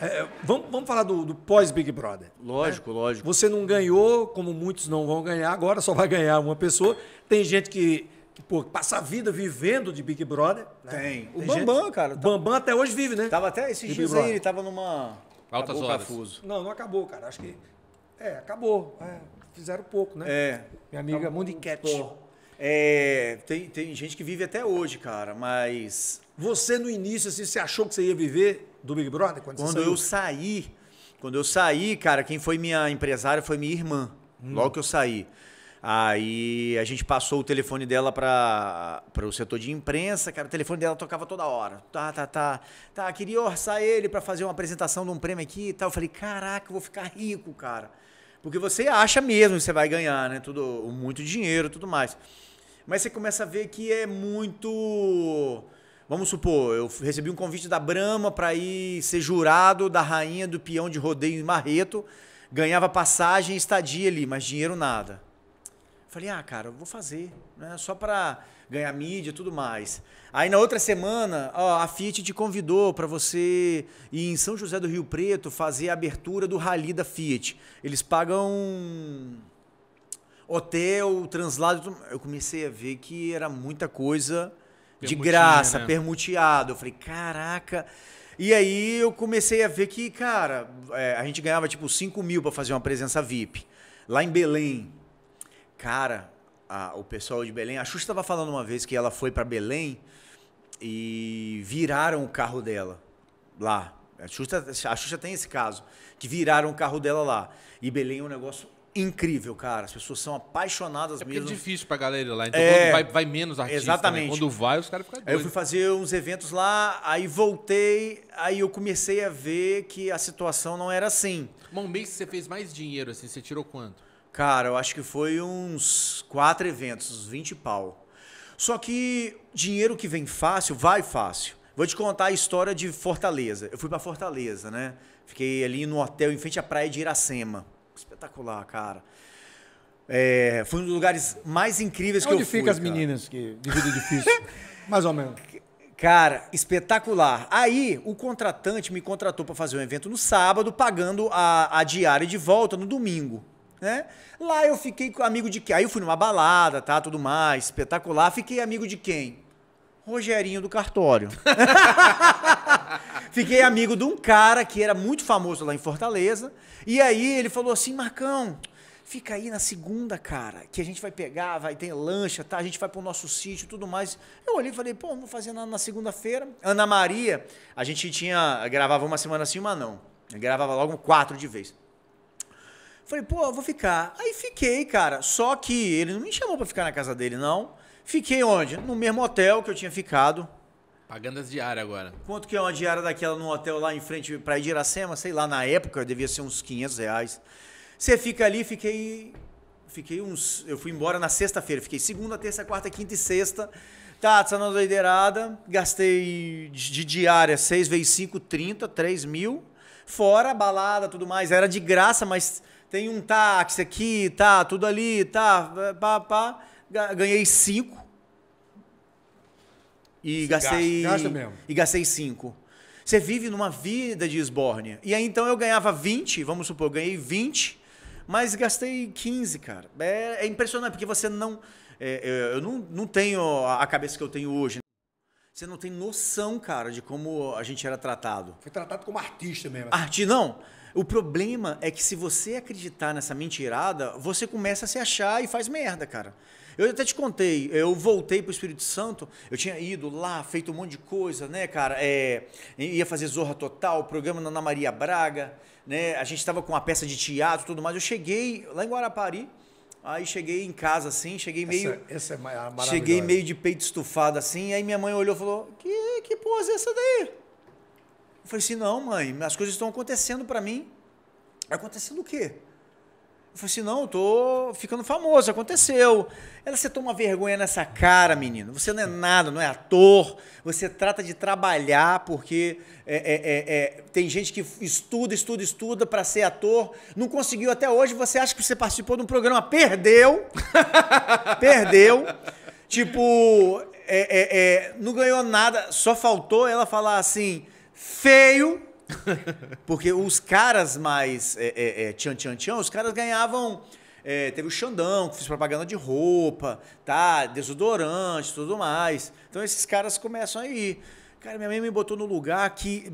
É, vamos, vamos, falar do, do pós-Big Brother. Né? Lógico, né? lógico. Você não ganhou, como muitos não vão ganhar, agora só vai ganhar uma pessoa. Tem gente que, que pô, passa a vida vivendo de Big Brother. Né? Tem. O Tem Bambam, gente... cara. O tá... Bambam até hoje vive, né? Tava até esses Big dias aí, ele tava numa. Altas acabou horas. Cafuso. Não, não acabou, cara. Acho que. É, acabou. É, fizeram pouco, né? É. Minha amiga acabou... Mundicat. É, tem, tem gente que vive até hoje, cara, mas. Você no início, assim, você achou que você ia viver do Big Brother? Quando, quando eu saí, quando eu saí, cara, quem foi minha empresária foi minha irmã. Hum. Logo que eu saí. Aí a gente passou o telefone dela para o setor de imprensa, cara. O telefone dela tocava toda hora. Tá, tá, tá. Tá, queria orçar ele para fazer uma apresentação de um prêmio aqui e tal. Eu falei, caraca, eu vou ficar rico, cara. Porque você acha mesmo que você vai ganhar, né? Tudo, muito dinheiro tudo mais. Mas você começa a ver que é muito. Vamos supor, eu recebi um convite da Brahma para ir ser jurado da rainha do peão de rodeio em Marreto. Ganhava passagem e estadia ali, mas dinheiro nada. Falei, ah, cara, vou fazer, né? Só para ganhar mídia e tudo mais. Aí na outra semana, ó, a Fiat te convidou para você ir em São José do Rio Preto fazer a abertura do Rally da Fiat. Eles pagam hotel, translado. Eu comecei a ver que era muita coisa de graça, né? permuteado. Eu falei, caraca. E aí eu comecei a ver que, cara, é, a gente ganhava tipo 5 mil para fazer uma presença VIP. Lá em Belém, cara a, o pessoal de Belém. A Xuxa estava falando uma vez que ela foi para Belém e viraram o carro dela lá. A Xuxa, a Xuxa tem esse caso, que viraram o carro dela lá. E Belém é um negócio incrível, cara. As pessoas são apaixonadas é, é mesmo. É difícil pra galera lá, então é, vai, vai, menos artista. Né? Exatamente. Né? Quando vai, os caras ficam doidos. Eu fui fazer uns eventos lá, aí voltei, aí eu comecei a ver que a situação não era assim. Bom, mês que você fez mais dinheiro, assim, você tirou quanto? Cara, eu acho que foi uns quatro eventos, uns 20 pau. Só que dinheiro que vem fácil, vai fácil. Vou te contar a história de Fortaleza. Eu fui para Fortaleza, né? Fiquei ali no hotel em frente à praia de Iracema. Espetacular, cara. É, foi um dos lugares mais incríveis Onde que eu fui. Onde fica as cara. meninas que de vida difícil? mais ou menos. Cara, espetacular. Aí o contratante me contratou para fazer um evento no sábado, pagando a, a diária de volta no domingo. Né? Lá eu fiquei amigo de quem? Aí eu fui numa balada, tá? Tudo mais, espetacular. Fiquei amigo de quem? Rogerinho do Cartório. Fiquei amigo de um cara que era muito famoso lá em Fortaleza. E aí ele falou assim: Marcão, fica aí na segunda, cara, que a gente vai pegar, vai ter lancha, tá? A gente vai pro nosso sítio tudo mais. Eu olhei e falei: pô, não vou fazer nada na segunda-feira. Ana Maria, a gente tinha. gravava uma semana assim, uma não. Eu gravava logo quatro de vez. Falei, pô, vou ficar. Aí fiquei, cara. Só que ele não me chamou para ficar na casa dele, não. Fiquei onde? No mesmo hotel que eu tinha ficado. Pagando as diárias agora. Quanto que é uma diária daquela num hotel lá em frente para Iracema? Sei lá, na época devia ser uns 500 reais. Você fica ali, fiquei. Fiquei uns. Eu fui embora na sexta-feira. Fiquei segunda, terça, quarta, quinta e sexta. Tá, tá sendo doideirada. Gastei de diária 6 vezes 5, 30, 3 mil. Fora balada, tudo mais. Era de graça, mas tem um táxi aqui, tá, tudo ali, tá, pá, pá. Ganhei cinco. E Você gastei. Gasta, gasta e gastei cinco. Você vive numa vida de esbórnia. E aí então eu ganhava 20, vamos supor, eu ganhei 20, mas gastei 15, cara. É, é impressionante, porque você não. É, é eu não, não tenho a cabeça que eu tenho hoje. Você não tem noção, cara, de como a gente era tratado. Foi tratado como artista mesmo. Assim. Arte, não. O problema é que se você acreditar nessa mentirada, você começa a se achar e faz merda, cara. Eu até te contei, eu voltei para o Espírito Santo, eu tinha ido lá, feito um monte de coisa, né, cara? É, ia fazer Zorra Total, programa na Ana Maria Braga, né? A gente estava com uma peça de teatro tudo mais. Eu cheguei lá em Guarapari, aí cheguei em casa assim, cheguei meio. Essa, essa é cheguei meio de peito estufado assim, aí minha mãe olhou e falou: Que, que porra é essa daí? Eu falei assim: não, mãe, as coisas estão acontecendo para mim. Acontecendo o quê? Eu falei assim: não, eu tô ficando famoso, aconteceu. Ela, você toma vergonha nessa cara, menino. Você não é nada, não é ator. Você trata de trabalhar, porque é, é, é, é tem gente que estuda, estuda, estuda para ser ator. Não conseguiu até hoje. Você acha que você participou de um programa? Perdeu. perdeu. Tipo, é, é, não ganhou nada. Só faltou ela falar assim feio, porque os caras mais é, é, é, tchan, tchan, tchan, os caras ganhavam. É, teve o Xandão, que fez propaganda de roupa, tá? Desodorante, tudo mais. Então esses caras começam aí. Cara, minha mãe me botou no lugar que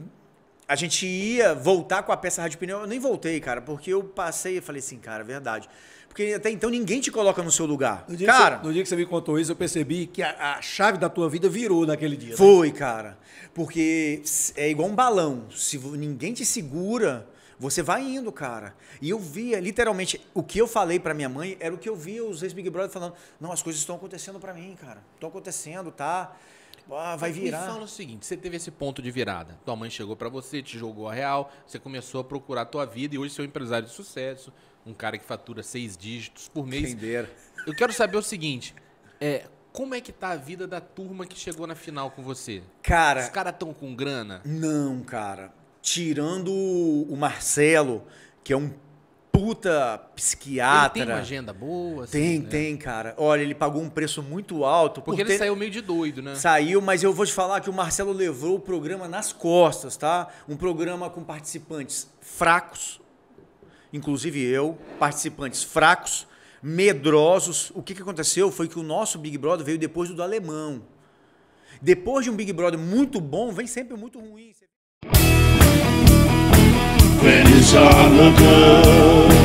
a gente ia voltar com a peça rádio pneu, eu nem voltei, cara, porque eu passei e falei assim, cara, verdade. Porque até então ninguém te coloca no seu lugar. No cara, você, no dia que você me contou isso, eu percebi que a, a chave da tua vida virou naquele dia. Né? Foi, né? cara. Porque é igual um balão. Se ninguém te segura, você vai indo, cara. E eu via, literalmente, o que eu falei para minha mãe era o que eu via os ex-Big Brother falando: não, as coisas estão acontecendo para mim, cara. Estão acontecendo, tá? Ah, vai virar. Me fala o seguinte, você teve esse ponto de virada. Tua mãe chegou para você, te jogou a real, você começou a procurar a tua vida e hoje você é um empresário de sucesso, um cara que fatura seis dígitos por mês. Entenderam. Eu quero saber o seguinte, é, como é que tá a vida da turma que chegou na final com você? Cara... Os caras tão com grana? Não, cara. Tirando o Marcelo, que é um puta psiquiatra. Ele tem uma agenda boa? Assim, tem, né? tem, cara. Olha, ele pagou um preço muito alto. Porque por ele ter... saiu meio de doido, né? Saiu, mas eu vou te falar que o Marcelo levou o programa nas costas, tá? Um programa com participantes fracos, inclusive eu, participantes fracos, medrosos. O que, que aconteceu foi que o nosso Big Brother veio depois do, do alemão. Depois de um Big Brother muito bom, vem sempre muito ruim. is on the good.